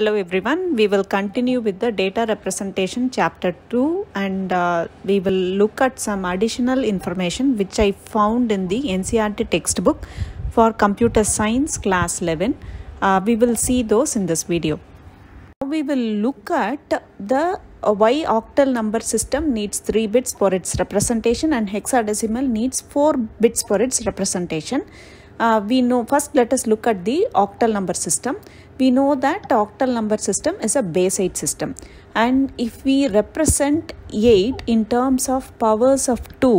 Hello everyone, we will continue with the data representation chapter 2 and uh, we will look at some additional information which I found in the NCRT textbook for computer science class 11. Uh, we will see those in this video. Now we will look at the uh, y octal number system needs 3 bits for its representation and hexadecimal needs 4 bits for its representation uh, we know first let us look at the octal number system we know that octal number system is a base 8 system and if we represent 8 in terms of powers of 2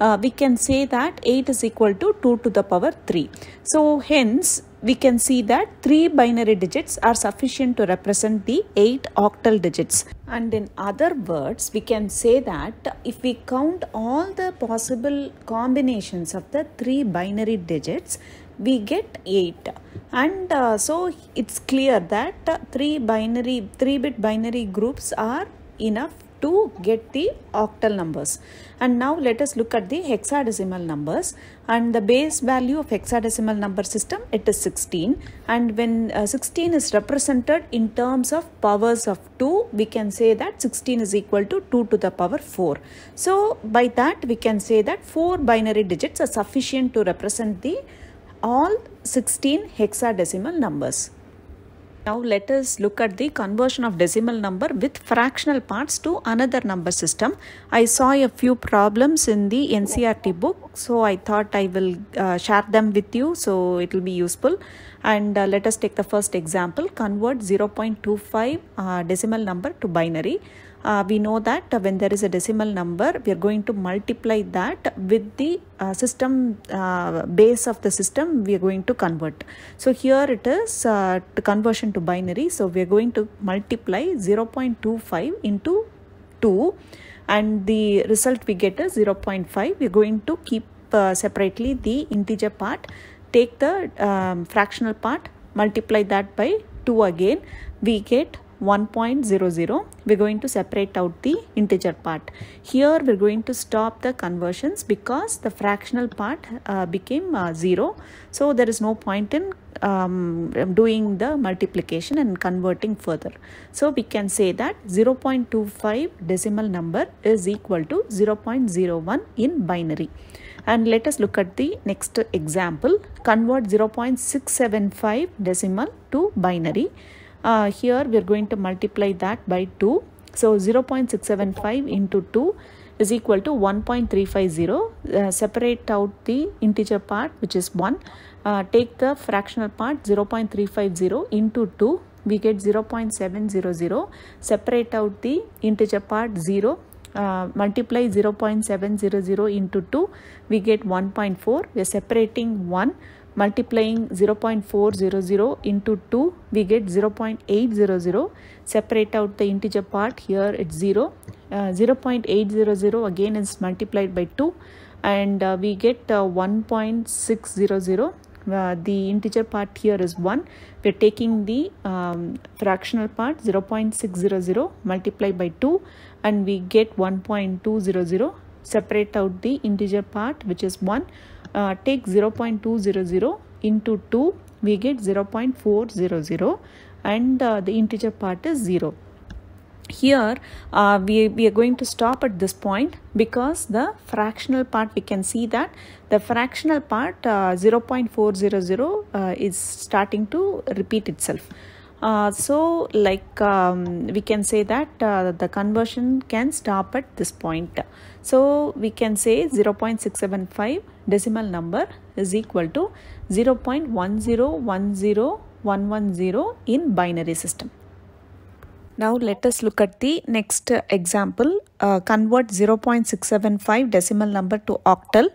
uh, we can say that 8 is equal to 2 to the power 3 so hence we can see that three binary digits are sufficient to represent the eight octal digits. And in other words, we can say that if we count all the possible combinations of the three binary digits, we get 8 and uh, so it's clear that uh, three binary three bit binary groups are enough to get the octal numbers. And now let us look at the hexadecimal numbers and the base value of hexadecimal number system it is 16 and when uh, 16 is represented in terms of powers of 2 we can say that 16 is equal to 2 to the power 4. So by that we can say that 4 binary digits are sufficient to represent the all 16 hexadecimal numbers. Now let us look at the conversion of decimal number with fractional parts to another number system. I saw a few problems in the NCRT book so I thought I will uh, share them with you so it will be useful and uh, let us take the first example convert 0.25 uh, decimal number to binary uh, we know that when there is a decimal number, we are going to multiply that with the uh, system uh, base of the system we are going to convert. So here it is uh, to conversion to binary. So we are going to multiply 0.25 into 2 and the result we get is 0.5. We are going to keep uh, separately the integer part, take the um, fractional part, multiply that by 2 again. We get 1.00 we're going to separate out the integer part here we're going to stop the conversions because the fractional part uh, became uh, 0 so there is no point in um, doing the multiplication and converting further so we can say that 0.25 decimal number is equal to 0.01 in binary and let us look at the next example convert 0.675 decimal to binary uh, here we are going to multiply that by 2 so 0 0.675 into 2 is equal to 1.350 uh, separate out the integer part which is 1 uh, take the fractional part 0 0.350 into 2 we get 0 0.700 separate out the integer part 0 uh, multiply 0 0.700 into 2 we get 1.4 we are separating 1 multiplying 0.400 into 2 we get 0.800 separate out the integer part here it's 0 uh, 0.800 again is multiplied by 2 and uh, we get uh, 1.600 uh, the integer part here is 1 we're taking the um, fractional part 0.600 multiplied by 2 and we get 1.200 separate out the integer part which is 1 uh, take 0.200 into 2 we get 0.400 and uh, the integer part is 0 here uh, we, we are going to stop at this point because the fractional part we can see that the fractional part uh, 0.400 uh, is starting to repeat itself uh, so like um, we can say that uh, the conversion can stop at this point so we can say 0.675 decimal number is equal to 0.1010110 in binary system now let us look at the next example uh, convert 0.675 decimal number to octal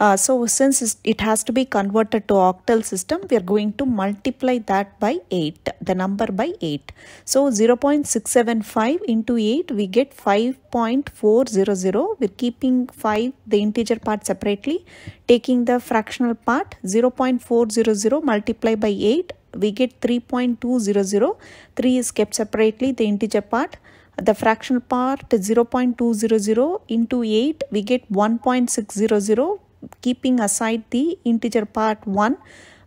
uh, so since it has to be converted to octal system, we are going to multiply that by 8, the number by 8. So 0 0.675 into 8, we get 5.400. We're keeping 5, the integer part separately. Taking the fractional part, 0 0.400 multiplied by 8, we get 3.200. 3 is kept separately, the integer part the fractional part 0 0.200 into 8 we get 1.600 keeping aside the integer part 1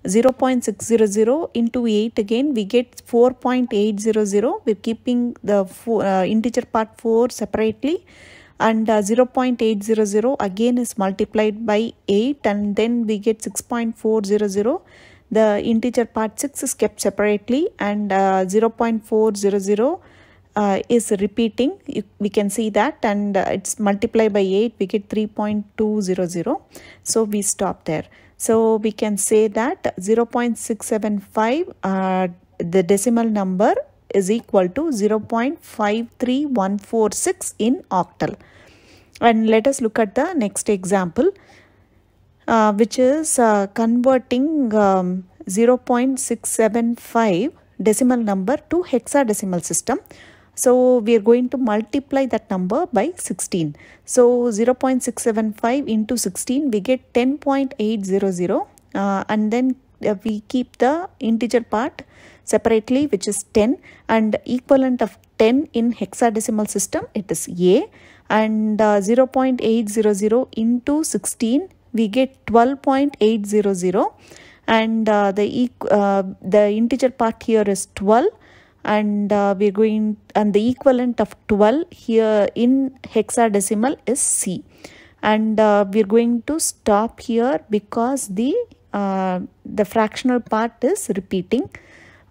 0 0.600 into 8 again we get 4.800 we're keeping the four, uh, integer part 4 separately and uh, 0 0.800 again is multiplied by 8 and then we get 6.400 the integer part 6 is kept separately and uh, 0 0.400 uh, is repeating you, we can see that and uh, it's multiplied by 8 we get 3.200 so we stop there so we can say that 0 0.675 uh, the decimal number is equal to 0 0.53146 in octal and let us look at the next example uh, which is uh, converting um, 0 0.675 decimal number to hexadecimal system so we are going to multiply that number by 16. So 0 0.675 into 16 we get 10.800 uh, and then uh, we keep the integer part separately which is 10 and equivalent of 10 in hexadecimal system it is A and uh, 0 0.800 into 16 we get 12.800 and uh, the uh, the integer part here is 12 and uh, we're going and the equivalent of 12 here in hexadecimal is C and uh, we're going to stop here because the uh, the fractional part is repeating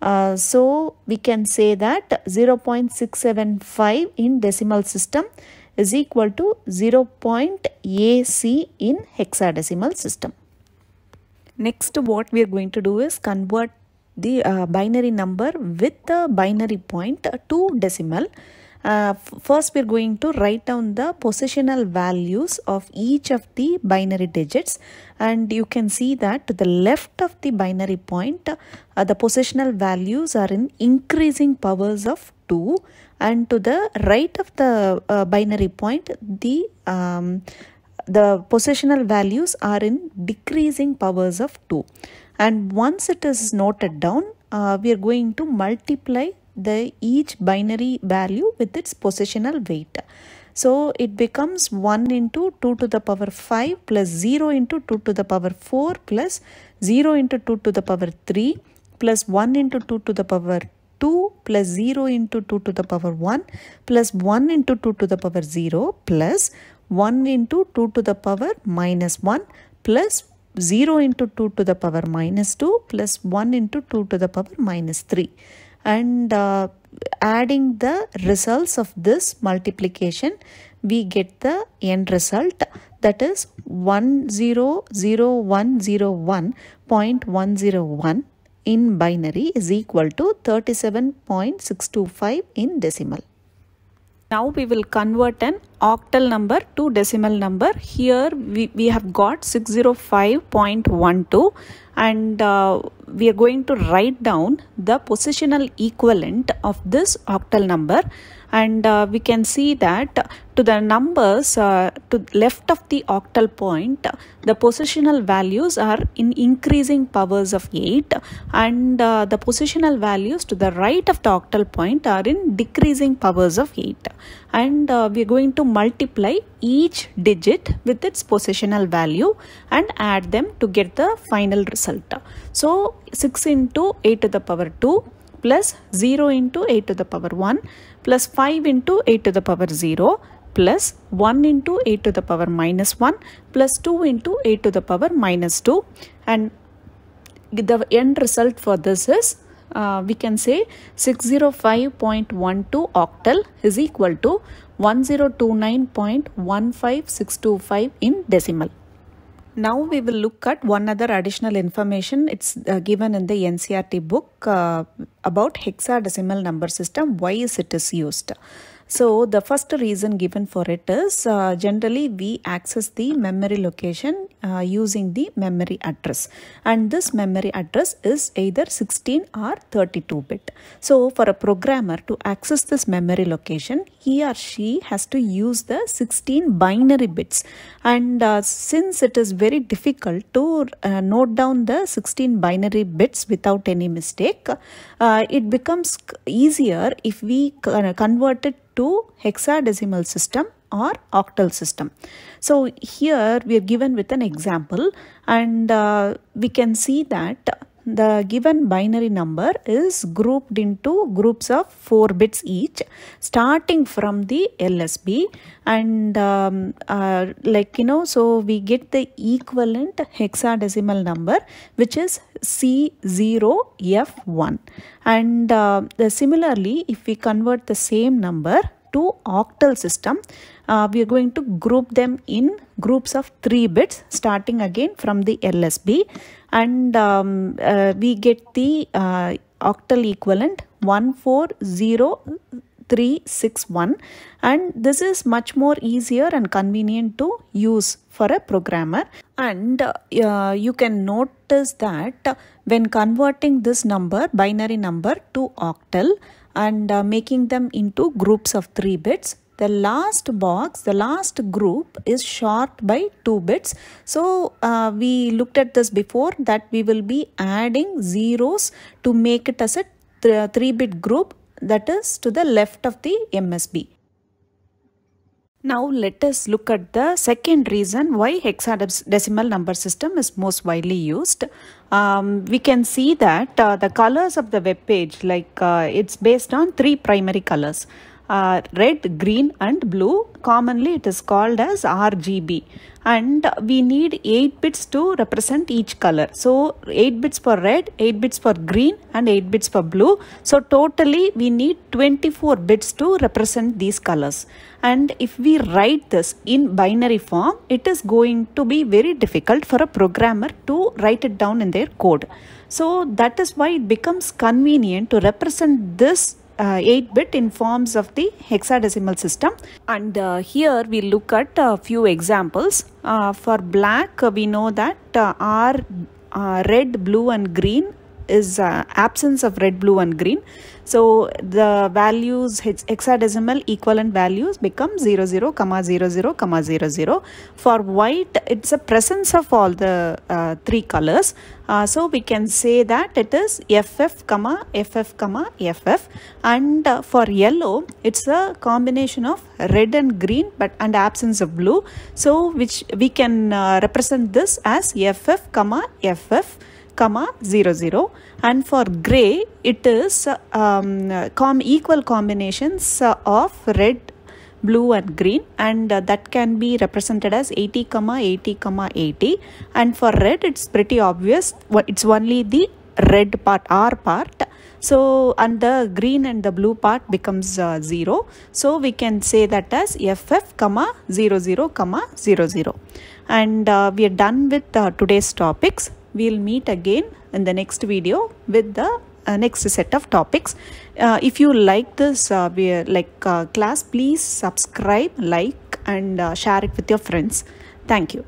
uh, so we can say that 0 0.675 in decimal system is equal to 0 0.AC in hexadecimal system. Next what we are going to do is convert the uh, binary number with the binary point uh, to decimal. Uh, first we're going to write down the positional values of each of the binary digits and you can see that to the left of the binary point uh, the positional values are in increasing powers of 2 and to the right of the uh, binary point the um, the positional values are in decreasing powers of 2 and once it is noted down uh, we are going to multiply the each binary value with its positional weight so it becomes 1 into 2 to the power 5 plus 0 into 2 to the power 4 plus 0 into 2 to the power 3 plus 1 into 2 to the power 2 plus 0 into 2 to the power 1 plus 1 into 2 to the power 0 plus 1 into 2 to the power minus 1 plus 0 into 2 to the power minus 2 plus 1 into 2 to the power minus 3 and uh, adding the results of this multiplication we get the end result that is 100101.101 in binary is equal to 37.625 in decimal. Now we will convert an octal number to decimal number. Here we, we have got 605.12 and uh, we are going to write down the positional equivalent of this octal number and uh, we can see that to the numbers uh, to left of the octal point the positional values are in increasing powers of 8 and uh, the positional values to the right of the octal point are in decreasing powers of 8 and uh, we are going to multiply each digit with its positional value and add them to get the final result so 6 into 8 to the power 2 plus 0 into 8 to the power 1 plus 5 into 8 to the power 0 plus 1 into 8 to the power minus 1 plus 2 into 8 to the power minus 2 and the end result for this is uh, we can say 605.12 octal is equal to 1029.15625 in decimal. Now we will look at one other additional information. It's uh, given in the NCRT book uh, about hexadecimal number system, why is it is used. So the first reason given for it is uh, generally we access the memory location uh, using the memory address and this memory address is either 16 or 32 bit. So for a programmer to access this memory location he or she has to use the 16 binary bits and uh, since it is very difficult to uh, note down the 16 binary bits without any mistake uh, it becomes easier if we convert it to hexadecimal system or octal system. So here we are given with an example and uh, we can see that the given binary number is grouped into groups of 4 bits each starting from the LSB and um, uh, like you know so we get the equivalent hexadecimal number which is C0F1 and uh, similarly if we convert the same number two octal system, uh, we are going to group them in groups of three bits starting again from the LSB and um, uh, we get the uh, octal equivalent 140361 and this is much more easier and convenient to use for a programmer and uh, you can notice that when converting this number binary number to octal and uh, making them into groups of 3 bits. The last box, the last group is short by 2 bits. So uh, we looked at this before that we will be adding zeros to make it as a 3-bit group that is to the left of the MSB. Now let us look at the second reason why hexadecimal number system is most widely used. Um, we can see that uh, the colors of the web page like uh, it's based on three primary colors are uh, red, green and blue. Commonly it is called as RGB and we need 8 bits to represent each color. So 8 bits for red, 8 bits for green and 8 bits for blue. So totally we need 24 bits to represent these colors. And if we write this in binary form, it is going to be very difficult for a programmer to write it down in their code. So that is why it becomes convenient to represent this 8-bit uh, in forms of the hexadecimal system and uh, here we look at a few examples uh, for black we know that uh, r red blue and green is uh, absence of red, blue and green. So the values hexadecimal equivalent values become 00, 00, 00, 00. For white, it's a presence of all the uh, three colors. Uh, so we can say that it is FF, comma, FF, comma, FF. And uh, for yellow, it's a combination of red and green but and absence of blue. So which we can uh, represent this as FF, comma, FF comma 0 0 and for gray it is um, com equal combinations of red blue and green and uh, that can be represented as 80 comma 80 comma 80 and for red it's pretty obvious it's only the red part r part so and the green and the blue part becomes uh, 0 so we can say that as ff comma 00 comma 00 and uh, we are done with uh, today's topics We'll meet again in the next video with the uh, next set of topics. Uh, if you like this uh, uh like uh, class, please subscribe, like and uh, share it with your friends. Thank you.